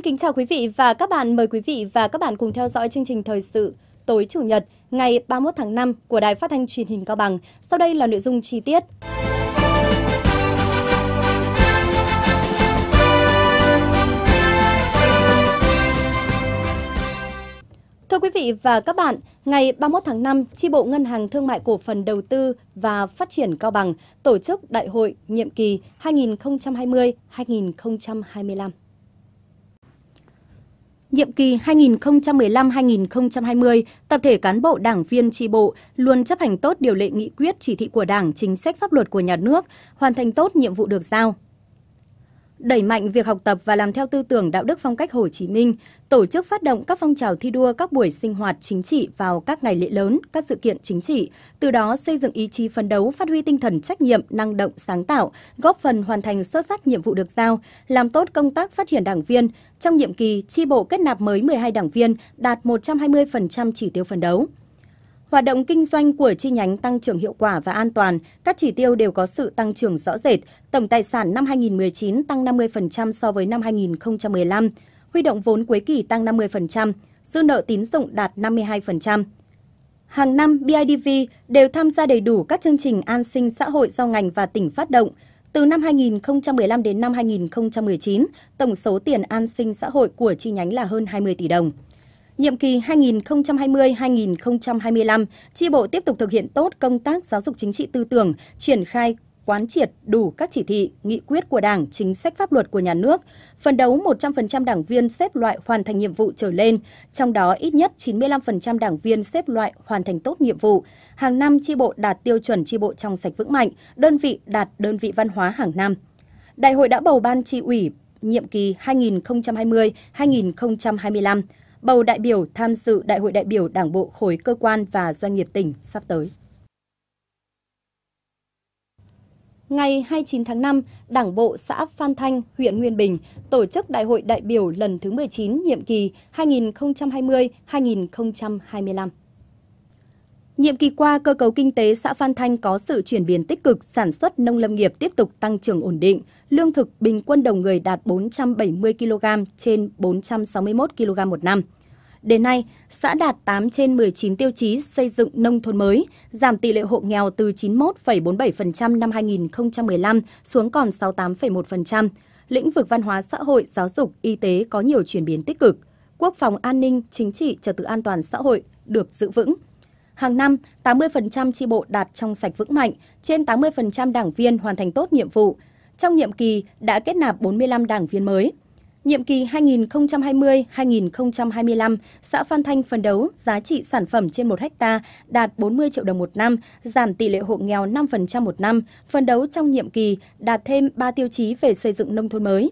Xin kính chào quý vị và các bạn. Mời quý vị và các bạn cùng theo dõi chương trình thời sự tối chủ nhật ngày 31 tháng 5 của Đài Phát thanh Truyền hình Cao Bằng. Sau đây là nội dung chi tiết. Thưa quý vị và các bạn, ngày 31 tháng 5, Chi bộ Ngân hàng Thương mại Cổ phần Đầu tư và Phát triển Cao Bằng tổ chức Đại hội nhiệm kỳ 2020-2025. Nhiệm kỳ 2015-2020, tập thể cán bộ đảng viên tri bộ luôn chấp hành tốt điều lệ nghị quyết chỉ thị của Đảng, chính sách pháp luật của nhà nước, hoàn thành tốt nhiệm vụ được giao đẩy mạnh việc học tập và làm theo tư tưởng đạo đức phong cách Hồ Chí Minh, tổ chức phát động các phong trào thi đua các buổi sinh hoạt chính trị vào các ngày lễ lớn, các sự kiện chính trị, từ đó xây dựng ý chí phấn đấu, phát huy tinh thần trách nhiệm, năng động, sáng tạo, góp phần hoàn thành xuất sắc nhiệm vụ được giao, làm tốt công tác phát triển đảng viên. Trong nhiệm kỳ, chi bộ kết nạp mới 12 đảng viên, đạt 120% chỉ tiêu phấn đấu. Hoạt động kinh doanh của chi nhánh tăng trưởng hiệu quả và an toàn, các chỉ tiêu đều có sự tăng trưởng rõ rệt. Tổng tài sản năm 2019 tăng 50% so với năm 2015, huy động vốn cuối kỳ tăng 50%, dư nợ tín dụng đạt 52%. Hàng năm, BIDV đều tham gia đầy đủ các chương trình an sinh xã hội do ngành và tỉnh phát động. Từ năm 2015 đến năm 2019, tổng số tiền an sinh xã hội của chi nhánh là hơn 20 tỷ đồng. Nhiệm kỳ 2020-2025, tri bộ tiếp tục thực hiện tốt công tác giáo dục chính trị tư tưởng, triển khai quán triệt đủ các chỉ thị, nghị quyết của Đảng, chính sách pháp luật của nhà nước, phấn đấu 100% đảng viên xếp loại hoàn thành nhiệm vụ trở lên, trong đó ít nhất 95% đảng viên xếp loại hoàn thành tốt nhiệm vụ. Hàng năm chi bộ đạt tiêu chuẩn chi bộ trong sạch vững mạnh, đơn vị đạt đơn vị văn hóa hàng năm. Đại hội đã bầu ban tri ủy nhiệm kỳ 2020-2025 bầu đại biểu tham dự Đại hội đại biểu Đảng bộ khối cơ quan và doanh nghiệp tỉnh sắp tới. Ngày 29 tháng 5, Đảng bộ xã Phan Thanh, huyện Nguyên Bình tổ chức Đại hội đại biểu lần thứ 19 nhiệm kỳ 2020-2025. Nhiệm kỳ qua, cơ cấu kinh tế xã Phan Thanh có sự chuyển biến tích cực, sản xuất nông lâm nghiệp tiếp tục tăng trưởng ổn định – lương thực bình quân đầu người đạt 470 kg trên 461 kg một năm. Đến nay, xã đạt 8 trên 19 tiêu chí xây dựng nông thôn mới, giảm tỷ lệ hộ nghèo từ 91,47% năm 2015 xuống còn 68,1%. Lĩnh vực văn hóa xã hội, giáo dục, y tế có nhiều chuyển biến tích cực. Quốc phòng an ninh, chính trị, trật tự an toàn xã hội được giữ vững. Hàng năm, 80% tri bộ đạt trong sạch vững mạnh, trên 80% đảng viên hoàn thành tốt nhiệm vụ, trong nhiệm kỳ đã kết nạp 45 đảng viên mới. Nhiệm kỳ 2020-2025, xã Phan Thanh phấn đấu giá trị sản phẩm trên 1 ha đạt 40 triệu đồng một năm, giảm tỷ lệ hộ nghèo 5% một năm, phấn đấu trong nhiệm kỳ đạt thêm 3 tiêu chí về xây dựng nông thôn mới.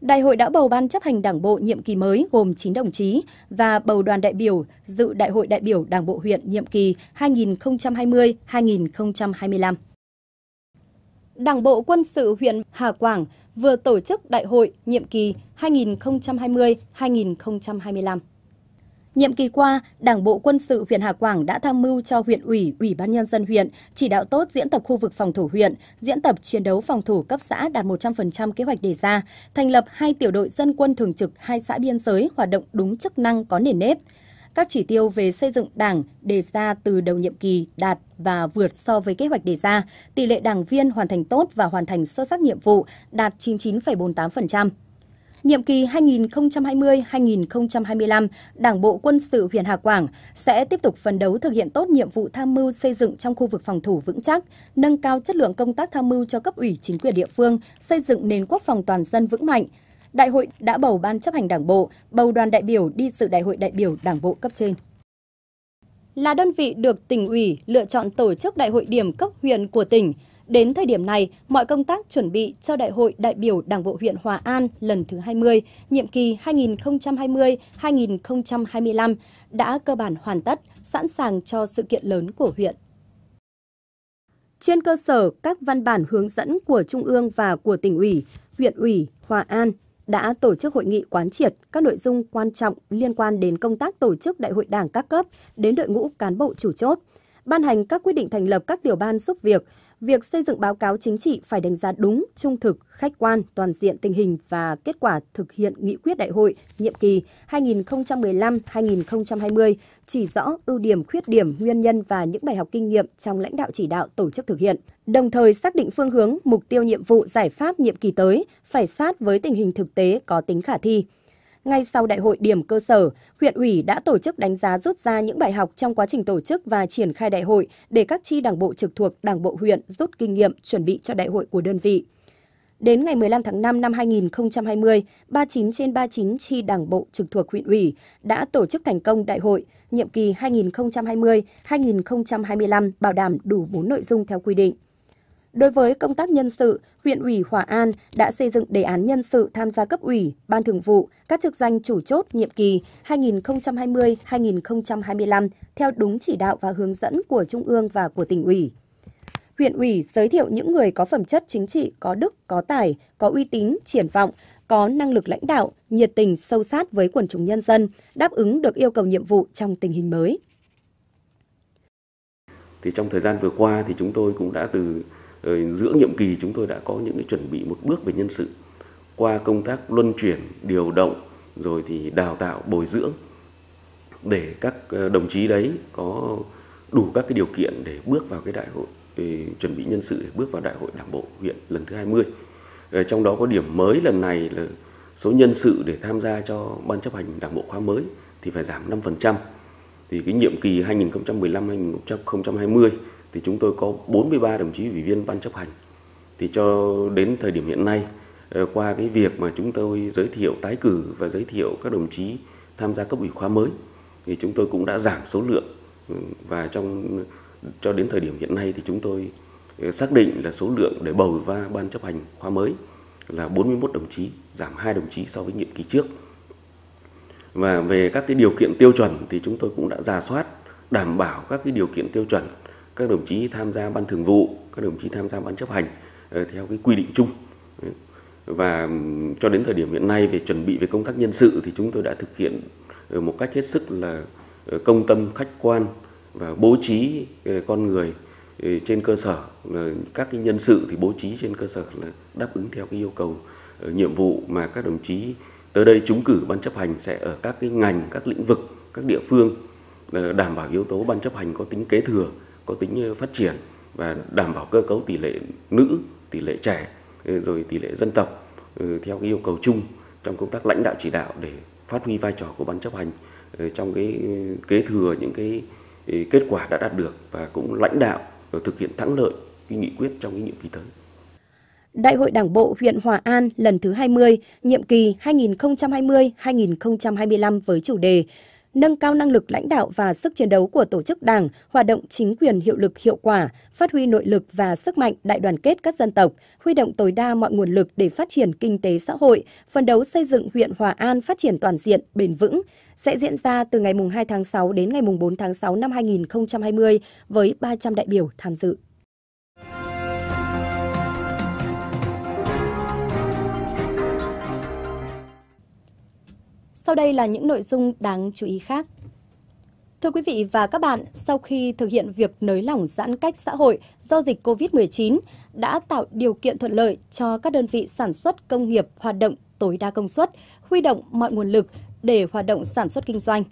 Đại hội đã bầu ban chấp hành Đảng bộ nhiệm kỳ mới gồm 9 đồng chí và bầu đoàn đại biểu dự Đại hội đại biểu Đảng bộ huyện nhiệm kỳ 2020-2025. Đảng bộ quân sự huyện Hà Quảng vừa tổ chức đại hội nhiệm kỳ 2020-2025. Nhiệm kỳ qua, Đảng bộ quân sự huyện Hà Quảng đã tham mưu cho huyện ủy, ủy ban nhân dân huyện chỉ đạo tốt diễn tập khu vực phòng thủ huyện, diễn tập chiến đấu phòng thủ cấp xã đạt 100% kế hoạch đề ra, thành lập hai tiểu đội dân quân thường trực hai xã biên giới hoạt động đúng chức năng có nền nếp các chỉ tiêu về xây dựng Đảng đề ra từ đầu nhiệm kỳ đạt và vượt so với kế hoạch đề ra, tỷ lệ đảng viên hoàn thành tốt và hoàn thành xuất sắc nhiệm vụ đạt 99,48%. Nhiệm kỳ 2020-2025, Đảng bộ quân sự huyện Hà Quảng sẽ tiếp tục phấn đấu thực hiện tốt nhiệm vụ tham mưu xây dựng trong khu vực phòng thủ vững chắc, nâng cao chất lượng công tác tham mưu cho cấp ủy chính quyền địa phương, xây dựng nền quốc phòng toàn dân vững mạnh, Đại hội đã bầu Ban chấp hành Đảng bộ, bầu đoàn đại biểu đi dự Đại hội đại biểu Đảng bộ cấp trên là đơn vị được tỉnh ủy lựa chọn tổ chức đại hội điểm cấp huyện của tỉnh. Đến thời điểm này, mọi công tác chuẩn bị cho Đại hội đại biểu Đảng bộ huyện Hòa An lần thứ 20, nhiệm kỳ 2020-2025 đã cơ bản hoàn tất, sẵn sàng cho sự kiện lớn của huyện. Trên cơ sở các văn bản hướng dẫn của Trung ương và của tỉnh ủy, huyện ủy Hòa An đã tổ chức hội nghị quán triệt các nội dung quan trọng liên quan đến công tác tổ chức đại hội đảng các cấp đến đội ngũ cán bộ chủ chốt, ban hành các quyết định thành lập các tiểu ban giúp việc, việc xây dựng báo cáo chính trị phải đánh giá đúng, trung thực, khách quan, toàn diện tình hình và kết quả thực hiện nghị quyết đại hội nhiệm kỳ 2015-2020, chỉ rõ ưu điểm, khuyết điểm, nguyên nhân và những bài học kinh nghiệm trong lãnh đạo chỉ đạo tổ chức thực hiện. Đồng thời xác định phương hướng, mục tiêu nhiệm vụ, giải pháp nhiệm kỳ tới phải sát với tình hình thực tế có tính khả thi ngay sau đại hội điểm cơ sở, huyện ủy đã tổ chức đánh giá rút ra những bài học trong quá trình tổ chức và triển khai đại hội để các chi đảng bộ trực thuộc đảng bộ huyện rút kinh nghiệm chuẩn bị cho đại hội của đơn vị. Đến ngày 15 tháng 5 năm 2020, 39 trên 39 chi đảng bộ trực thuộc huyện ủy đã tổ chức thành công đại hội nhiệm kỳ 2020-2025 bảo đảm đủ 4 nội dung theo quy định. Đối với công tác nhân sự, huyện ủy Hòa An đã xây dựng đề án nhân sự tham gia cấp ủy, ban thường vụ, các chức danh chủ chốt nhiệm kỳ 2020-2025 theo đúng chỉ đạo và hướng dẫn của Trung ương và của tỉnh ủy. Huyện ủy giới thiệu những người có phẩm chất chính trị, có đức, có tài, có uy tín, triển vọng, có năng lực lãnh đạo, nhiệt tình, sâu sát với quần chúng nhân dân, đáp ứng được yêu cầu nhiệm vụ trong tình hình mới. Thì trong thời gian vừa qua thì chúng tôi cũng đã từ Ờ, giữa nhiệm kỳ chúng tôi đã có những cái chuẩn bị một bước về nhân sự qua công tác luân chuyển điều động rồi thì đào tạo bồi dưỡng để các ờ, đồng chí đấy có đủ các cái điều kiện để bước vào cái đại hội để chuẩn bị nhân sự để bước vào đại hội đảng bộ huyện lần thứ 20. Ờ, trong đó có điểm mới lần này là số nhân sự để tham gia cho ban chấp hành đảng bộ khóa mới thì phải giảm 5%. Thì cái nhiệm kỳ 2015-2020 thì chúng tôi có 43 đồng chí ủy viên ban chấp hành. Thì cho đến thời điểm hiện nay ờ, qua cái việc mà chúng tôi giới thiệu tái cử và giới thiệu các đồng chí tham gia cấp ủy khóa mới thì chúng tôi cũng đã giảm số lượng ừ, và trong cho đến thời điểm hiện nay thì chúng tôi ờ, xác định là số lượng để bầu và ban chấp hành khóa mới là 41 đồng chí, giảm 2 đồng chí so với nhiệm kỳ trước. Và về các cái điều kiện tiêu chuẩn thì chúng tôi cũng đã giả soát đảm bảo các cái điều kiện tiêu chuẩn các đồng chí tham gia ban thường vụ các đồng chí tham gia ban chấp hành ờ, theo cái quy định chung và cho đến thời điểm hiện nay về chuẩn bị về công tác nhân sự thì chúng tôi đã thực hiện ờ, một cách hết sức là ờ, công tâm khách quan và bố trí con người trên cơ sở các cái nhân sự thì bố trí trên cơ sở là đáp ứng theo cái yêu cầu nhiệm vụ mà các đồng chí tới đây chúng cử ban chấp hành sẽ ở các cái ngành các lĩnh vực các địa phương đảm bảo yếu tố ban chấp hành có tính kế thừa có tính ờ, phát triển và đảm bảo cơ cấu tỷ lệ nữ, tỷ lệ trẻ ờ, rồi tỷ lệ dân tộc ờ, theo cái yêu cầu chung trong công tác lãnh đạo chỉ đạo để phát huy vai trò của ban chấp hành trong cái kế thừa những cái kết quả đã đạt được và cũng lãnh đạo thực hiện thắng lợi cái nghị quyết trong cái nhiệm kỳ tới. Đại hội Đảng bộ huyện Hòa An lần thứ 20, nhiệm kỳ 2020-2025 với chủ đề nâng cao năng lực lãnh đạo và sức chiến đấu của tổ chức đảng, hoạt động chính quyền hiệu lực hiệu quả, phát huy nội lực và sức mạnh đại đoàn kết các dân tộc, huy động tối đa mọi nguồn lực để phát triển kinh tế xã hội, phấn đấu xây dựng huyện Hòa An phát triển toàn diện, bền vững, sẽ diễn ra từ ngày 2 tháng 6 đến ngày 4 tháng 6 năm 2020 với 300 đại biểu tham dự. Sau đây là những nội dung đáng chú ý khác. Thưa quý vị và các bạn, sau khi thực hiện việc nới lỏng giãn cách xã hội do dịch COVID-19 đã tạo điều kiện thuận lợi cho các đơn vị sản xuất công nghiệp hoạt động tối đa công suất, huy động mọi nguồn lực để hoạt động sản xuất kinh doanh.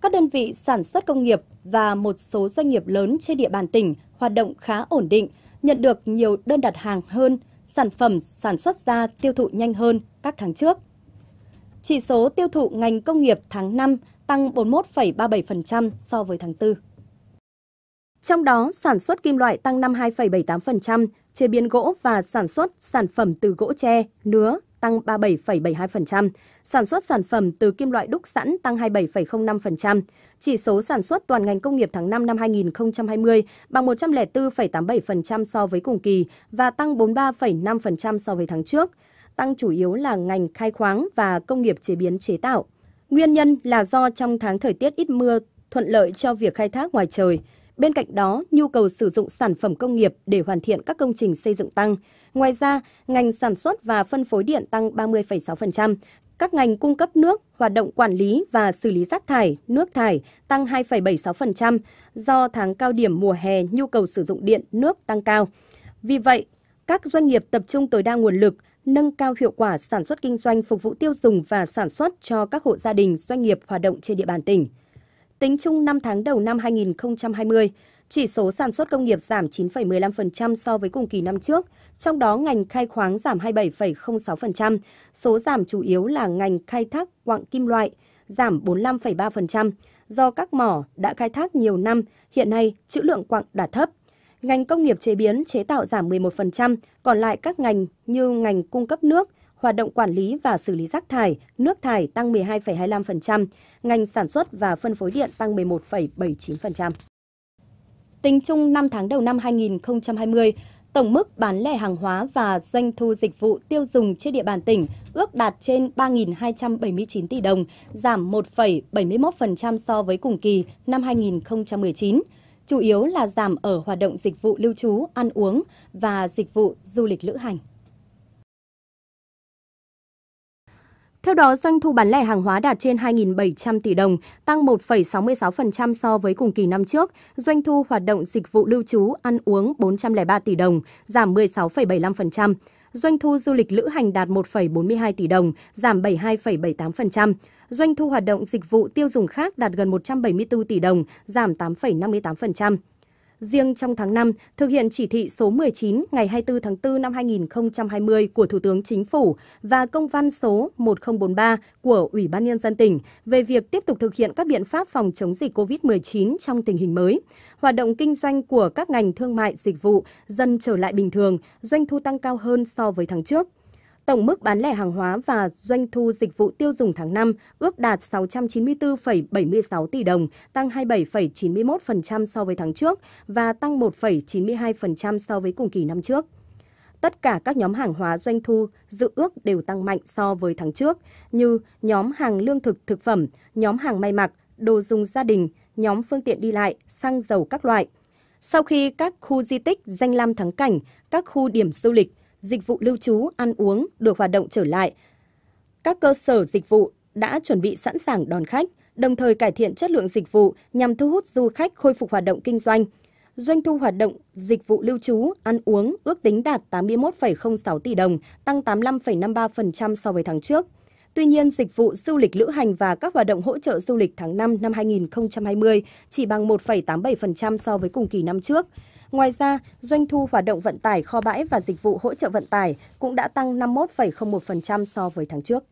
Các đơn vị sản xuất công nghiệp và một số doanh nghiệp lớn trên địa bàn tỉnh hoạt động khá ổn định, nhận được nhiều đơn đặt hàng hơn, sản phẩm sản xuất ra tiêu thụ nhanh hơn các tháng trước. Chỉ số tiêu thụ ngành công nghiệp tháng 5 tăng 41,37% so với tháng 4. Trong đó, sản xuất kim loại tăng 52,78%, chế biến gỗ và sản xuất sản phẩm từ gỗ tre, nứa tăng 37,72%, sản xuất sản phẩm từ kim loại đúc sẵn tăng 27,05%. Chỉ số sản xuất toàn ngành công nghiệp tháng 5 năm 2020 bằng 104,87% so với cùng kỳ và tăng 43,5% so với tháng trước tăng chủ yếu là ngành khai khoáng và công nghiệp chế biến chế tạo. Nguyên nhân là do trong tháng thời tiết ít mưa thuận lợi cho việc khai thác ngoài trời. Bên cạnh đó, nhu cầu sử dụng sản phẩm công nghiệp để hoàn thiện các công trình xây dựng tăng. Ngoài ra, ngành sản xuất và phân phối điện tăng 30,6%, các ngành cung cấp nước, hoạt động quản lý và xử lý rác thải, nước thải tăng 2,76% do tháng cao điểm mùa hè nhu cầu sử dụng điện, nước tăng cao. Vì vậy, các doanh nghiệp tập trung tối đa nguồn lực nâng cao hiệu quả sản xuất kinh doanh phục vụ tiêu dùng và sản xuất cho các hộ gia đình, doanh nghiệp hoạt động trên địa bàn tỉnh. Tính chung 5 tháng đầu năm 2020, chỉ số sản xuất công nghiệp giảm 9,15% so với cùng kỳ năm trước, trong đó ngành khai khoáng giảm 27,06%, số giảm chủ yếu là ngành khai thác quặng kim loại giảm 45,3% do các mỏ đã khai thác nhiều năm, hiện nay trữ lượng quặng đã thấp ngành công nghiệp chế biến chế tạo giảm 11%, còn lại các ngành như ngành cung cấp nước, hoạt động quản lý và xử lý rác thải, nước thải tăng 12,25%, ngành sản xuất và phân phối điện tăng 11,79%. Tính chung 5 tháng đầu năm 2020, tổng mức bán lẻ hàng hóa và doanh thu dịch vụ tiêu dùng trên địa bàn tỉnh ước đạt trên 3.279 tỷ đồng, giảm 1,71% so với cùng kỳ năm 2019 chủ yếu là giảm ở hoạt động dịch vụ lưu trú, ăn uống và dịch vụ du lịch lữ hành. Theo đó, doanh thu bán lẻ hàng hóa đạt trên 2.700 tỷ đồng, tăng 1,66% so với cùng kỳ năm trước. Doanh thu hoạt động dịch vụ lưu trú, ăn uống 403 tỷ đồng, giảm 16,75%. Doanh thu du lịch lữ hành đạt 1,42 tỷ đồng, giảm 72,78% doanh thu hoạt động dịch vụ tiêu dùng khác đạt gần 174 tỷ đồng, giảm 8,58%. Riêng trong tháng 5, thực hiện chỉ thị số 19 ngày 24 tháng 4 năm 2020 của Thủ tướng Chính phủ và công văn số 1043 của Ủy ban Nhân dân tỉnh về việc tiếp tục thực hiện các biện pháp phòng chống dịch COVID-19 trong tình hình mới, hoạt động kinh doanh của các ngành thương mại dịch vụ dần trở lại bình thường, doanh thu tăng cao hơn so với tháng trước. Tổng mức bán lẻ hàng hóa và doanh thu dịch vụ tiêu dùng tháng 5 ước đạt 694,76 tỷ đồng, tăng 27,91% so với tháng trước và tăng 1,92% so với cùng kỳ năm trước. Tất cả các nhóm hàng hóa doanh thu dự ước đều tăng mạnh so với tháng trước như nhóm hàng lương thực thực phẩm, nhóm hàng may mặc, đồ dùng gia đình, nhóm phương tiện đi lại, xăng dầu các loại. Sau khi các khu di tích danh lam thắng cảnh, các khu điểm du lịch – dịch vụ lưu trú, ăn uống được hoạt động trở lại. Các cơ sở dịch vụ đã chuẩn bị sẵn sàng đón khách, đồng thời cải thiện chất lượng dịch vụ nhằm thu hút du khách khôi phục hoạt động kinh doanh. Doanh thu hoạt động dịch vụ lưu trú, ăn uống ước tính đạt 81,06 tỷ đồng, tăng 85,53% so với tháng trước. Tuy nhiên, dịch vụ du lịch lữ hành và các hoạt động hỗ trợ du lịch tháng 5 năm 2020 chỉ bằng 1,87% so với cùng kỳ năm trước. Ngoài ra, doanh thu hoạt động vận tải kho bãi và dịch vụ hỗ trợ vận tải cũng đã tăng 51,01% so với tháng trước.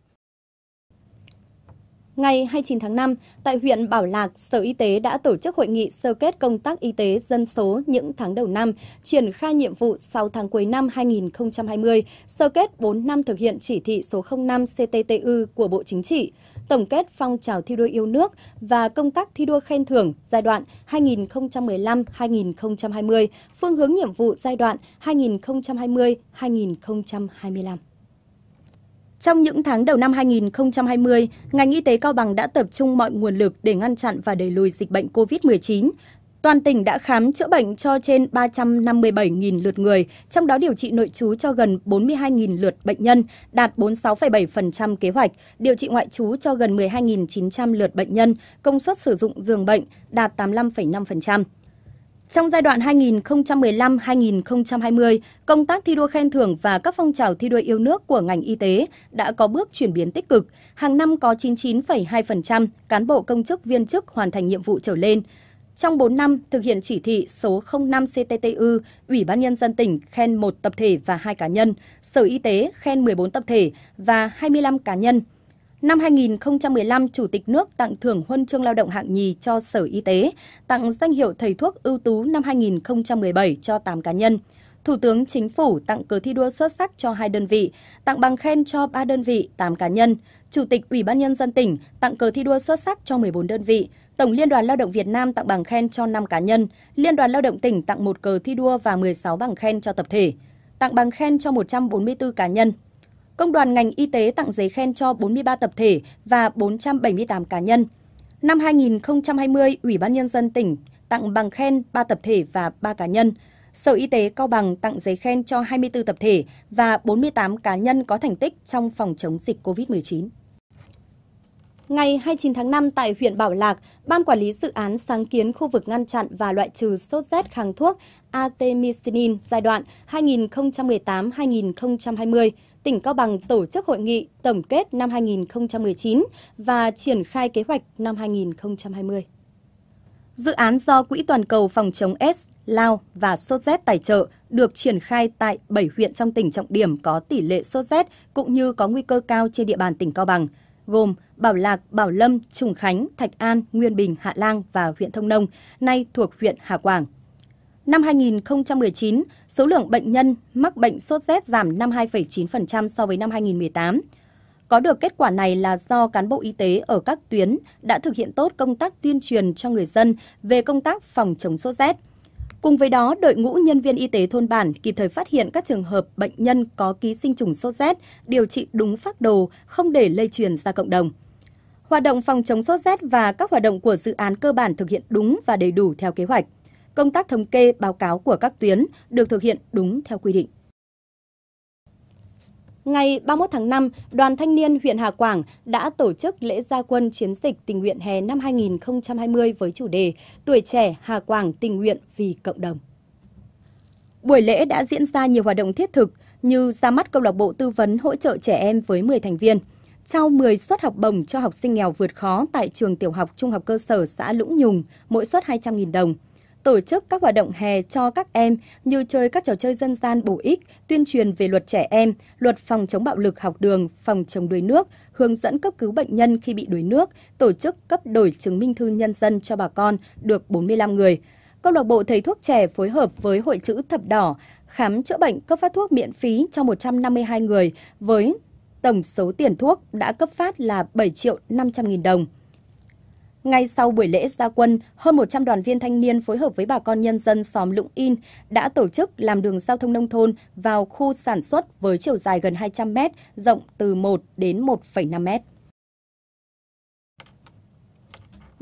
Ngày 29 tháng 5, tại huyện Bảo Lạc, Sở Y tế đã tổ chức hội nghị sơ kết công tác y tế dân số những tháng đầu năm, triển khai nhiệm vụ 6 tháng cuối năm 2020, sơ kết 4 năm thực hiện chỉ thị số 05 CTTU của Bộ Chính trị, tổng kết phong trào thi đua yêu nước và công tác thi đua khen thưởng giai đoạn 2015-2020, phương hướng nhiệm vụ giai đoạn 2020-2025. Trong những tháng đầu năm 2020, ngành y tế Cao Bằng đã tập trung mọi nguồn lực để ngăn chặn và đẩy lùi dịch bệnh COVID-19. Toàn tỉnh đã khám chữa bệnh cho trên 357.000 lượt người, trong đó điều trị nội trú cho gần 42.000 lượt bệnh nhân, đạt 46,7% kế hoạch, điều trị ngoại trú cho gần 12.900 lượt bệnh nhân, công suất sử dụng giường bệnh đạt 85,5%. Trong giai đoạn 2015-2020, công tác thi đua khen thưởng và các phong trào thi đua yêu nước của ngành y tế đã có bước chuyển biến tích cực. Hàng năm có 99,2% cán bộ công chức viên chức hoàn thành nhiệm vụ trở lên. Trong 4 năm thực hiện chỉ thị số 05 CTTU, Ủy ban Nhân dân tỉnh khen một tập thể và hai cá nhân, Sở Y tế khen 14 tập thể và 25 cá nhân. Năm 2015, Chủ tịch nước tặng thưởng huân chương lao động hạng nhì cho Sở Y tế, tặng danh hiệu thầy thuốc ưu tú năm 2017 cho 8 cá nhân. Thủ tướng Chính phủ tặng cờ thi đua xuất sắc cho hai đơn vị, tặng bằng khen cho 3 đơn vị, 8 cá nhân. Chủ tịch Ủy ban Nhân dân tỉnh tặng cờ thi đua xuất sắc cho 14 đơn vị. Tổng Liên đoàn Lao động Việt Nam tặng bằng khen cho 5 cá nhân, Liên đoàn Lao động tỉnh tặng một cờ thi đua và 16 bằng khen cho tập thể, tặng bằng khen cho 144 cá nhân. Công đoàn ngành y tế tặng giấy khen cho 43 tập thể và 478 cá nhân. Năm 2020, Ủy ban Nhân dân tỉnh tặng bằng khen 3 tập thể và 3 cá nhân. Sở Y tế Cao Bằng tặng giấy khen cho 24 tập thể và 48 cá nhân có thành tích trong phòng chống dịch COVID-19. Ngày 29 tháng 5 tại huyện Bảo Lạc, Ban Quản lý Dự án sáng kiến khu vực ngăn chặn và loại trừ sốt rét kháng thuốc Artemisinin giai đoạn 2018-2020, tỉnh Cao Bằng tổ chức hội nghị tổng kết năm 2019 và triển khai kế hoạch năm 2020. Dự án do Quỹ Toàn cầu Phòng chống S, Lao và sốt rét tài trợ được triển khai tại 7 huyện trong tỉnh trọng điểm có tỷ lệ sốt rét cũng như có nguy cơ cao trên địa bàn tỉnh Cao Bằng – gồm Bảo Lạc, Bảo Lâm, Trùng Khánh, Thạch An, Nguyên Bình, Hạ Lang và huyện Thông Nông, nay thuộc huyện Hà Quảng. Năm 2019, số lượng bệnh nhân mắc bệnh sốt rét giảm 52,9% so với năm 2018. Có được kết quả này là do cán bộ y tế ở các tuyến đã thực hiện tốt công tác tuyên truyền cho người dân về công tác phòng chống sốt rét. Cùng với đó, đội ngũ nhân viên y tế thôn bản kịp thời phát hiện các trường hợp bệnh nhân có ký sinh trùng sốt rét, điều trị đúng phác đồ, không để lây truyền ra cộng đồng. Hoạt động phòng chống sốt rét và các hoạt động của dự án cơ bản thực hiện đúng và đầy đủ theo kế hoạch. Công tác thống kê báo cáo của các tuyến được thực hiện đúng theo quy định. Ngày 31 tháng 5, Đoàn Thanh niên huyện Hà Quảng đã tổ chức lễ gia quân chiến dịch tình nguyện hè năm 2020 với chủ đề Tuổi trẻ Hà Quảng tình nguyện vì cộng đồng. Buổi lễ đã diễn ra nhiều hoạt động thiết thực như ra mắt câu lạc bộ tư vấn hỗ trợ trẻ em với 10 thành viên, trao 10 suất học bổng cho học sinh nghèo vượt khó tại trường tiểu học trung học cơ sở xã Lũng Nhùng, mỗi suất 200.000 đồng – tổ chức các hoạt động hè cho các em như chơi các trò chơi dân gian bổ ích, tuyên truyền về luật trẻ em, luật phòng chống bạo lực học đường, phòng chống đuối nước, hướng dẫn cấp cứu bệnh nhân khi bị đuối nước, tổ chức cấp đổi chứng minh thư nhân dân cho bà con được 45 người. Câu lạc bộ thầy thuốc trẻ phối hợp với Hội chữ thập đỏ khám chữa bệnh cấp phát thuốc miễn phí cho 152 người với tổng số tiền thuốc đã cấp phát là 7 triệu 500 nghìn đồng. Ngay sau buổi lễ gia quân, hơn 100 đoàn viên thanh niên phối hợp với bà con nhân dân xóm Lũng In đã tổ chức làm đường giao thông nông thôn vào khu sản xuất với chiều dài gần 200 m, rộng từ 1 đến 1,5 m.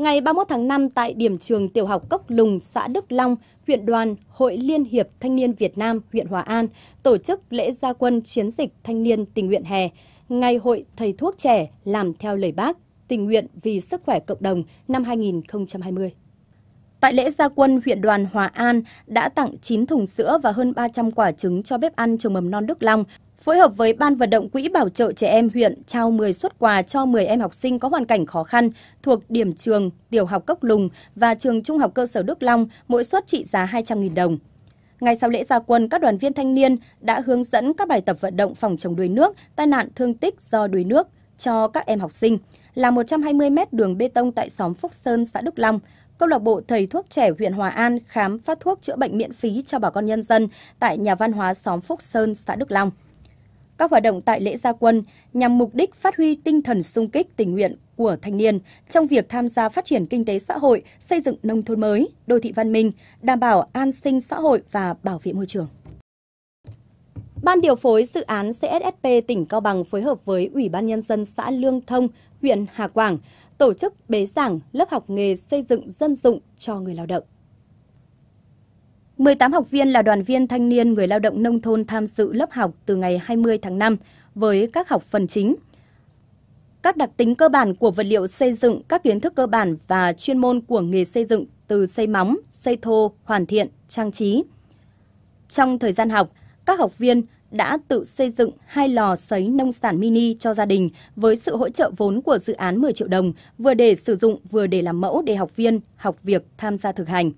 Ngày 31 tháng 5 tại điểm trường tiểu học Cốc Lùng, xã Đức Long, huyện đoàn Hội Liên hiệp Thanh niên Việt Nam, huyện Hòa An tổ chức lễ gia quân chiến dịch thanh niên tình nguyện hè, ngày hội thầy thuốc trẻ làm theo lời bác tình nguyện vì sức khỏe cộng đồng năm 2020. Tại lễ gia quân, huyện đoàn Hòa An đã tặng 9 thùng sữa và hơn 300 quả trứng cho bếp ăn trường mầm non Đức Long, phối hợp với Ban vận động Quỹ Bảo trợ Trẻ Em huyện trao 10 suất quà cho 10 em học sinh có hoàn cảnh khó khăn thuộc điểm trường Tiểu học Cốc Lùng và trường Trung học cơ sở Đức Long, mỗi suất trị giá 200.000 đồng. Ngay sau lễ gia quân, các đoàn viên thanh niên đã hướng dẫn các bài tập vận động phòng chống đuối nước, tai nạn thương tích do đuối nước cho các em học sinh – là 120 mét đường bê tông tại xóm Phúc Sơn, xã Đức Long. Câu lạc bộ thầy thuốc trẻ huyện Hòa An khám phát thuốc chữa bệnh miễn phí cho bà con nhân dân tại nhà văn hóa xóm Phúc Sơn, xã Đức Long. Các hoạt động tại lễ gia quân nhằm mục đích phát huy tinh thần sung kích tình nguyện của thanh niên trong việc tham gia phát triển kinh tế xã hội, xây dựng nông thôn mới, đô thị văn minh, đảm bảo an sinh xã hội và bảo vệ môi trường. Ban điều phối dự án CSSP tỉnh Cao Bằng phối hợp với Ủy ban Nhân dân xã Lương Thông huyện Hà Quảng tổ chức bế giảng lớp học nghề xây dựng dân dụng cho người lao động. 18 học viên là đoàn viên thanh niên người lao động nông thôn tham dự lớp học từ ngày 20 tháng 5 với các học phần chính. Các đặc tính cơ bản của vật liệu xây dựng, các kiến thức cơ bản và chuyên môn của nghề xây dựng từ xây móng, xây thô, hoàn thiện, trang trí. Trong thời gian học, các học viên đã tự xây dựng hai lò sấy nông sản mini cho gia đình với sự hỗ trợ vốn của dự án 10 triệu đồng, vừa để sử dụng vừa để làm mẫu để học viên học việc tham gia thực hành.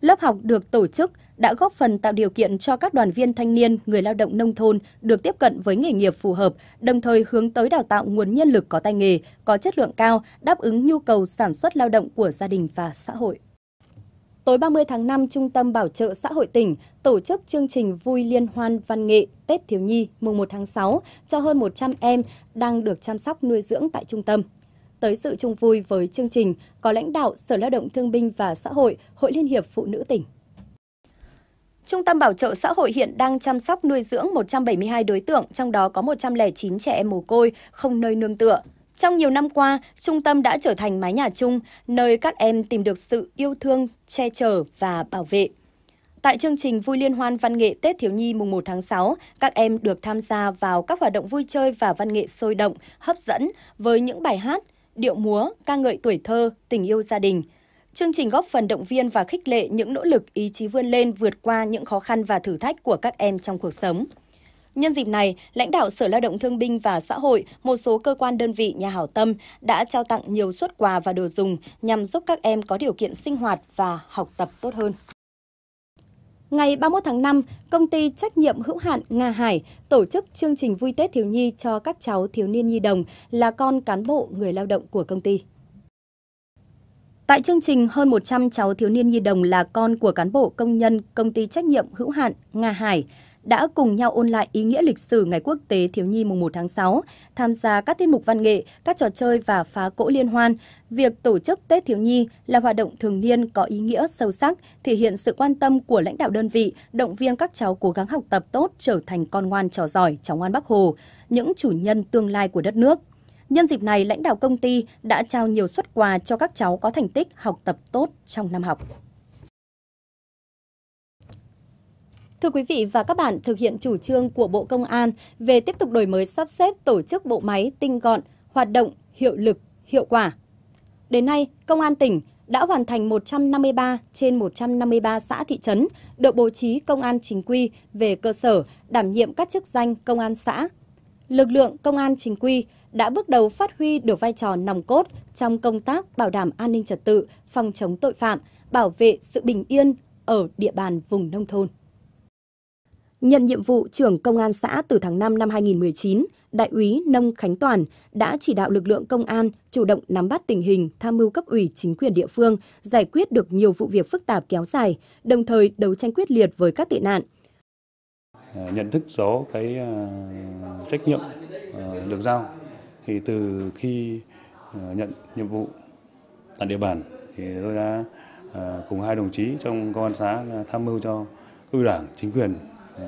Lớp học được tổ chức đã góp phần tạo điều kiện cho các đoàn viên thanh niên, người lao động nông thôn được tiếp cận với nghề nghiệp phù hợp, đồng thời hướng tới đào tạo nguồn nhân lực có tay nghề, có chất lượng cao, đáp ứng nhu cầu sản xuất lao động của gia đình và xã hội. Tối 30 tháng 5, Trung tâm Bảo trợ xã hội tỉnh tổ chức chương trình Vui Liên hoan Văn nghệ Tết Thiếu Nhi mùng 1 tháng 6 cho hơn 100 em đang được chăm sóc nuôi dưỡng tại trung tâm. Tới sự chung vui với chương trình có lãnh đạo Sở Lao động Thương binh và Xã hội, Hội Liên hiệp Phụ nữ tỉnh. Trung tâm Bảo trợ xã hội hiện đang chăm sóc nuôi dưỡng 172 đối tượng, trong đó có 109 trẻ em mồ côi, không nơi nương tựa. Trong nhiều năm qua, trung tâm đã trở thành mái nhà chung, nơi các em tìm được sự yêu thương, che chở và bảo vệ. Tại chương trình Vui Liên hoan Văn nghệ Tết Thiếu Nhi mùng 1 tháng 6, các em được tham gia vào các hoạt động vui chơi và văn nghệ sôi động, hấp dẫn với những bài hát, điệu múa, ca ngợi tuổi thơ, tình yêu gia đình. Chương trình góp phần động viên và khích lệ những nỗ lực ý chí vươn lên vượt qua những khó khăn và thử thách của các em trong cuộc sống. Nhân dịp này, lãnh đạo Sở Lao động Thương binh và Xã hội, một số cơ quan đơn vị nhà hảo tâm đã trao tặng nhiều suất quà và đồ dùng nhằm giúp các em có điều kiện sinh hoạt và học tập tốt hơn. Ngày 31 tháng 5, công ty trách nhiệm hữu hạn Nga Hải tổ chức chương trình vui Tết thiếu nhi cho các cháu thiếu niên nhi đồng là con cán bộ người lao động của công ty. Tại chương trình, hơn 100 cháu thiếu niên nhi đồng là con của cán bộ công nhân công ty trách nhiệm hữu hạn Nga Hải đã cùng nhau ôn lại ý nghĩa lịch sử Ngày Quốc tế Thiếu nhi mùng 1 tháng 6, tham gia các tiết mục văn nghệ, các trò chơi và phá cỗ liên hoan. Việc tổ chức Tết Thiếu nhi là hoạt động thường niên có ý nghĩa sâu sắc, thể hiện sự quan tâm của lãnh đạo đơn vị, động viên các cháu cố gắng học tập tốt, trở thành con ngoan trò giỏi, cháu ngoan Bắc Hồ, những chủ nhân tương lai của đất nước. Nhân dịp này, lãnh đạo công ty đã trao nhiều suất quà cho các cháu có thành tích học tập tốt trong năm học. Thưa quý vị và các bạn, thực hiện chủ trương của Bộ Công an về tiếp tục đổi mới sắp xếp tổ chức bộ máy tinh gọn, hoạt động, hiệu lực, hiệu quả. Đến nay, Công an tỉnh đã hoàn thành 153 trên 153 xã thị trấn được bố trí công an chính quy về cơ sở đảm nhiệm các chức danh công an xã. Lực lượng công an chính quy đã bước đầu phát huy được vai trò nòng cốt trong công tác bảo đảm an ninh trật tự, phòng chống tội phạm, bảo vệ sự bình yên ở địa bàn vùng nông thôn. Nhận nhiệm vụ trưởng công an xã từ tháng 5 năm 2019, Đại úy Nông Khánh Toàn đã chỉ đạo lực lượng công an chủ động nắm bắt tình hình, tham mưu cấp ủy chính quyền địa phương, giải quyết được nhiều vụ việc phức tạp kéo dài, đồng thời đấu tranh quyết liệt với các tệ nạn. Ờ, nhận thức rõ cái ờ, trách nhiệm ờ, được giao thì từ khi nhận nhiệm vụ tại địa bàn thì tôi đã cùng hai đồng chí trong công an xã tham mưu cho ủy đảng chính quyền Ờ,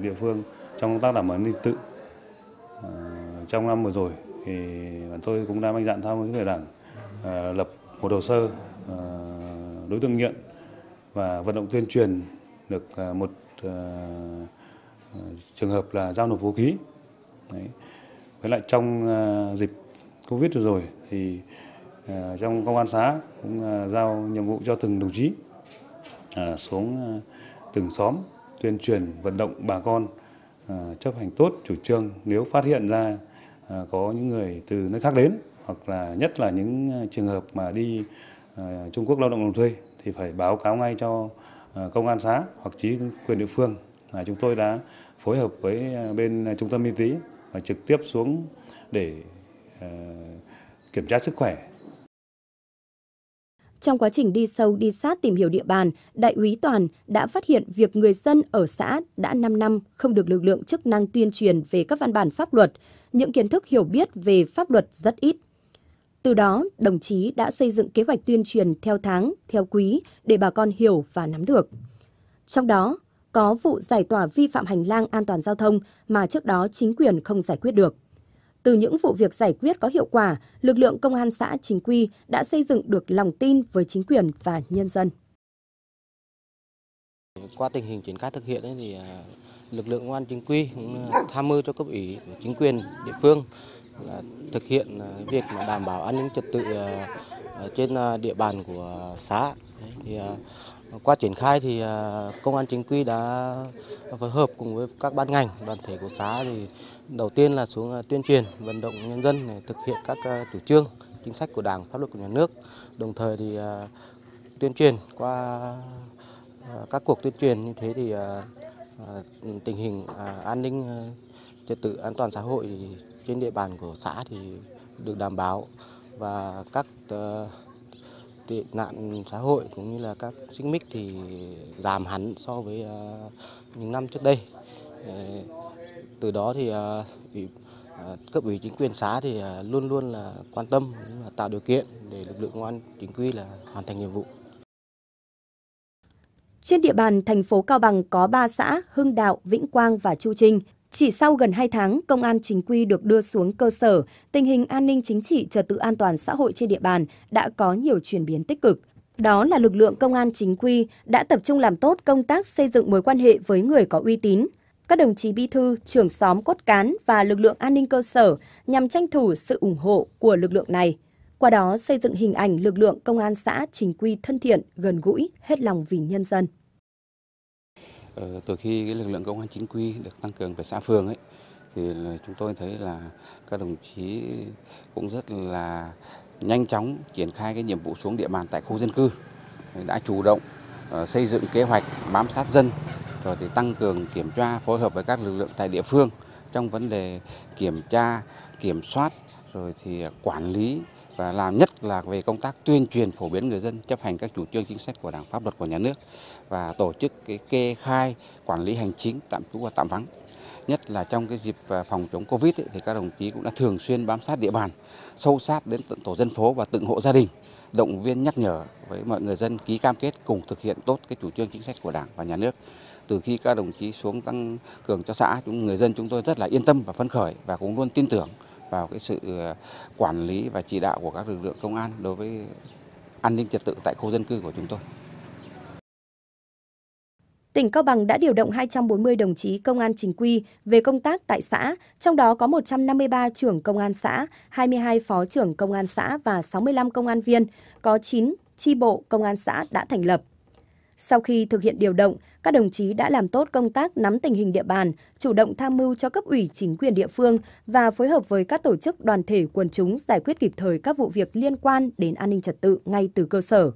địa phương trong công tác đảm bảo an ninh tự. Ờ, trong năm vừa rồi thì bản tôi cũng đã mạnh dạn tham với người đảng ờ, lập một hồ sơ đối tượng nghiện và vận động tuyên truyền được một trường hợp là giao nộp vũ khí. Đấy. Với lại trong dịp Covid vừa rồi thì trong công an xã cũng giao nhiệm vụ cho từng đồng chí xuống từng xóm tuyên truyền vận động bà con à, chấp hành tốt chủ trương nếu phát hiện ra à, có những người từ nơi khác đến hoặc là nhất là những à, trường hợp mà đi Trung Quốc lao động làm thuê thì phải báo cáo ngay cho công an xã hoặc chính quyền địa phương là chúng tôi đã phối hợp với bên trung tâm y tế và trực tiếp xuống để kiểm tra sức khỏe trong quá trình đi sâu đi sát tìm hiểu địa bàn, Đại úy Toàn đã phát hiện việc người dân ở xã đã 5 năm không được lực lượng chức năng tuyên truyền về các văn bản pháp luật, những kiến thức hiểu biết về pháp luật rất ít. Từ đó, đồng chí đã xây dựng kế hoạch tuyên truyền theo tháng, theo quý để bà con hiểu và nắm được. Trong đó, có vụ giải tỏa vi phạm hành lang an toàn giao thông mà trước đó chính quyền không giải quyết được. Từ những vụ việc giải quyết có hiệu quả, lực lượng công an xã chính quy đã xây dựng được lòng tin với chính quyền và nhân dân. Qua tình hình triển khai thực hiện thì à, lực lượng công an chính quy cũng à, tham mưu cho cấp ủy chính quyền địa phương à, thực hiện việc đảm bảo an ninh trật tự trên địa bàn của xã. Thì qua triển khai thì công an chính quy đã phối hợp cùng với các ban ngành, đoàn thể của xã thì Đầu tiên là xuống à, tuyên truyền, vận động nhân dân để thực hiện các à, chủ trương, chính sách của Đảng, pháp luật của nhà nước. Đồng thời thì à, tuyên truyền qua các cuộc tuyên truyền như thế thì tình hình an ninh trật tự an toàn xã hội trên địa bàn của xã thì được đảm bảo và các tệ nạn xã hội cũng như là các xích mích thì giảm hẳn so với những năm trước đây từ đó thì à, à, cấp ủy chính quyền xã thì à, luôn luôn là quan tâm tạo điều kiện để lực lượng công an chính quy là hoàn thành nhiệm vụ. Trên địa bàn thành phố Cao Bằng có 3 xã Hưng Đạo, Vĩnh Quang và Chu Trinh. Chỉ sau gần 2 tháng, công an chính quy được đưa xuống cơ sở, tình hình an ninh chính trị, trật tự an toàn xã hội trên địa bàn đã có nhiều chuyển biến tích cực. Đó là lực lượng công an chính quy đã tập trung làm tốt công tác xây dựng mối quan hệ với người có uy tín, các đồng chí bí thư, trưởng xóm cốt cán và lực lượng an ninh cơ sở nhằm tranh thủ sự ủng hộ của lực lượng này. Qua đó xây dựng hình ảnh lực lượng công an xã chính quy thân thiện, gần gũi, hết lòng vì nhân dân. Ờ, từ khi cái lực lượng công an chính quy được tăng cường về xã phường ấy, thì chúng tôi thấy là các đồng chí cũng rất là nhanh chóng triển khai cái nhiệm vụ xuống địa bàn tại khu dân cư đã chủ động Ờ, xây dựng kế hoạch bám sát dân rồi thì tăng cường kiểm tra phối hợp với các lực lượng tại địa phương trong vấn đề kiểm tra kiểm soát rồi thì ờ, quản lý và làm nhất là về công tác tuyên truyền phổ biến người dân chấp hành các chủ trương chính sách của đảng pháp luật của nhà nước và tổ chức cái kê khai quản lý hành chính tạm trú và tạm vắng nhất là trong cái dịp ờ, phòng chống covid ấy, thì các đồng chí cũng đã thường xuyên bám sát địa bàn sâu sát đến tận tổ dân phố và từng hộ gia đình động viên nhắc nhở với mọi người dân ký cam kết cùng thực hiện tốt cái chủ trương chính sách của Đảng và nhà nước. Từ khi các đồng chí xuống tăng cường cho xã, chúng người dân chúng tôi rất là yên tâm và phấn khởi và cũng luôn tin tưởng vào cái sự ờ, quản lý và chỉ đạo của các lực lượng công an đối với an ninh trật tự tại khu dân cư của chúng tôi tỉnh Cao Bằng đã điều động 240 đồng chí công an chính quy về công tác tại xã, trong đó có 153 trưởng công an xã, 22 phó trưởng công an xã và 65 công an viên, có 9 chi bộ công an xã đã thành lập. Sau khi thực hiện điều động, các đồng chí đã làm tốt công tác nắm tình hình địa bàn, chủ động tham mưu cho cấp ủy chính quyền địa phương và phối hợp với các tổ chức đoàn thể quần chúng giải quyết kịp thời các vụ việc liên quan đến an ninh trật tự ngay từ cơ sở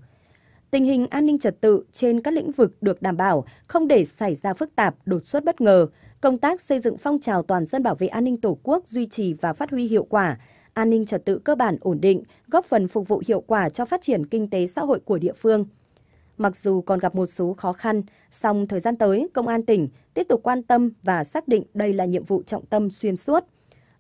tình hình an ninh trật tự trên các lĩnh vực được đảm bảo, không để xảy ra phức tạp, đột xuất bất ngờ. Công tác xây dựng phong trào toàn dân bảo vệ an ninh Tổ quốc duy trì và phát huy hiệu quả, an ninh trật tự cơ bản ổn định, góp phần phục vụ hiệu quả cho phát triển kinh tế xã hội của địa phương. Mặc dù còn gặp một số khó khăn, song thời gian tới, Công an tỉnh tiếp tục quan tâm và xác định đây là nhiệm vụ trọng tâm xuyên suốt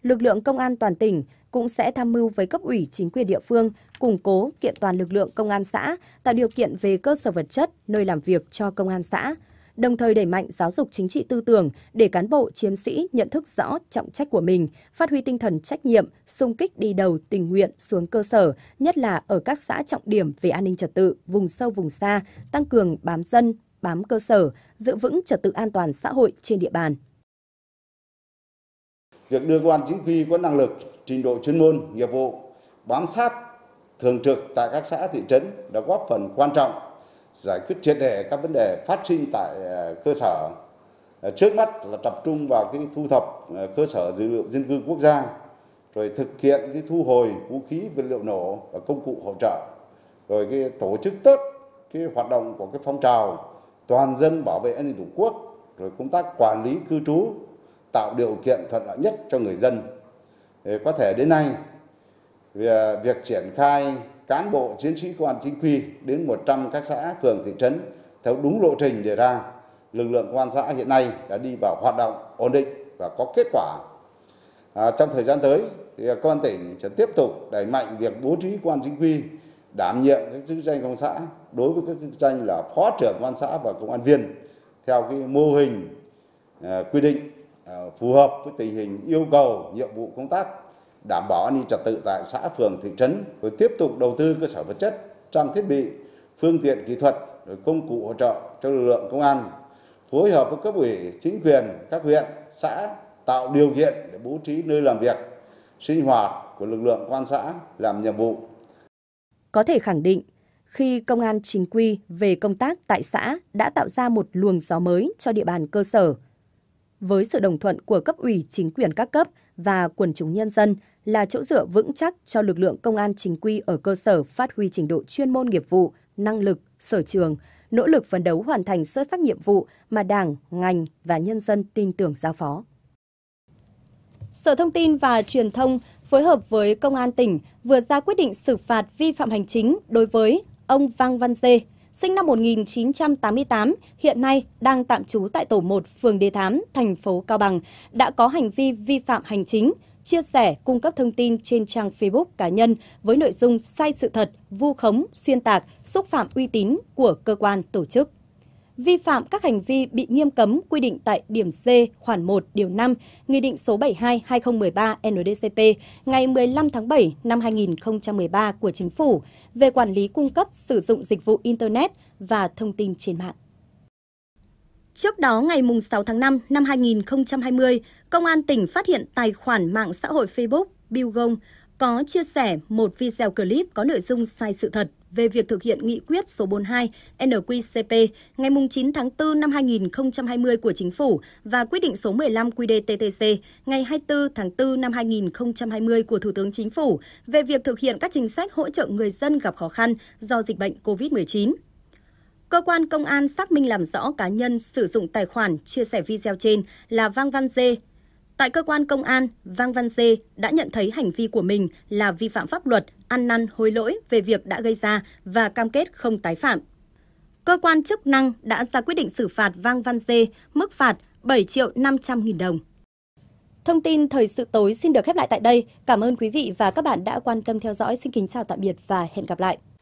lực lượng công an toàn tỉnh cũng sẽ tham mưu với cấp ủy chính quyền địa phương củng cố kiện toàn lực lượng công an xã, tạo điều kiện về cơ sở vật chất, nơi làm việc cho công an xã, đồng thời đẩy mạnh giáo dục chính trị tư tưởng để cán bộ chiến sĩ nhận thức rõ trọng trách của mình, phát huy tinh thần trách nhiệm, sung kích đi đầu tình nguyện xuống cơ sở, nhất là ở các xã trọng điểm về an ninh trật tự, vùng sâu vùng xa, tăng cường bám dân, bám cơ sở, giữ vững trật tự an toàn xã hội trên địa bàn việc đưa quan chính quy có năng lực trình độ chuyên môn nghiệp vụ bám sát thường trực tại các xã thị trấn đã góp phần quan trọng giải quyết triệt đề các vấn đề phát sinh tại ờ, cơ sở ờ, trước mắt là tập trung vào cái thu thập ờ, cơ sở dữ liệu dân cư quốc gia rồi thực hiện cái thu hồi vũ khí vật liệu nổ và công cụ hỗ trợ rồi cái tổ chức tốt cái hoạt động của cái phong trào toàn dân bảo vệ an ninh tổ quốc rồi công tác quản lý cư trú tạo điều kiện thuận lợi nhất cho người dân. Có thể đến nay, à, việc triển khai cán bộ chiến sĩ công an chính quy đến 100 các xã, phường, thị trấn theo đúng lộ trình đề ra, lực lượng công an xã hiện nay đã đi vào hoạt động ổn định và có kết quả. À, trong thời gian tới, thì công an tỉnh sẽ tiếp tục đẩy mạnh việc bố trí công an chính quy đảm nhiệm các chức danh công an xã đối với các chức danh là phó trưởng công an xã và công an viên theo cái mô hình à, quy định Ờ, phù hợp với tình hình yêu cầu nhiệm vụ công tác đảm bảo an ninh trật tự tại xã phường thị trấn rồi tiếp tục đầu tư cơ sở vật chất trang thiết bị phương tiện kỹ thuật rồi công cụ hỗ trợ cho lực lượng công an phối hợp với cấp ủy chính quyền các huyện xã tạo điều kiện để bố trí nơi làm việc sinh hoạt của lực lượng quan xã làm nhiệm vụ có thể khẳng định khi công an chính quy về công tác tại xã đã tạo ra một luồng gió mới cho địa bàn cơ sở với sự đồng thuận của cấp ủy chính quyền các cấp và quần chúng nhân dân là chỗ dựa vững chắc cho lực lượng công an chính quy ở cơ sở phát huy trình độ chuyên môn nghiệp vụ, năng lực, sở trường, nỗ lực phấn đấu hoàn thành xuất sắc nhiệm vụ mà Đảng, ngành và nhân dân tin tưởng giao phó. Sở Thông tin và Truyền thông phối hợp với Công an tỉnh vừa ra quyết định xử phạt vi phạm hành chính đối với ông Văn Văn Dê, sinh năm 1988, hiện nay đang tạm trú tại tổ 1 phường Đề Thám, thành phố Cao Bằng, đã có hành vi vi phạm hành chính, chia sẻ, cung cấp thông tin trên trang Facebook cá nhân với nội dung sai sự thật, vu khống, xuyên tạc, xúc phạm uy tín của cơ quan tổ chức vi phạm các hành vi bị nghiêm cấm quy định tại điểm C khoản 1 điều 5 Nghị định số 72/2013/NDCP ngày 15 tháng 7 năm 2013 của Chính phủ về quản lý cung cấp sử dụng dịch vụ internet và thông tin trên mạng. Trước đó, ngày 6 tháng 5 năm 2020, Công an tỉnh phát hiện tài khoản mạng xã hội Facebook Bill Gong có chia sẻ một video clip có nội dung sai sự thật về việc thực hiện nghị quyết số 42 NQCP ngày 9 tháng 4 năm 2020 của Chính phủ và quyết định số 15 QĐ-TTC ngày 24 tháng 4 năm 2020 của Thủ tướng Chính phủ về việc thực hiện các chính sách hỗ trợ người dân gặp khó khăn do dịch bệnh COVID-19. Cơ quan công an xác minh làm rõ cá nhân sử dụng tài khoản chia sẻ video trên là Vang Văn Dê, Tại cơ quan công an, Vang Văn Dê đã nhận thấy hành vi của mình là vi phạm pháp luật, ăn năn hối lỗi về việc đã gây ra và cam kết không tái phạm. Cơ quan chức năng đã ra quyết định xử phạt Vang Văn Dê mức phạt 7 triệu 500 nghìn đồng. Thông tin thời sự tối xin được khép lại tại đây. Cảm ơn quý vị và các bạn đã quan tâm theo dõi. Xin kính chào tạm biệt và hẹn gặp lại.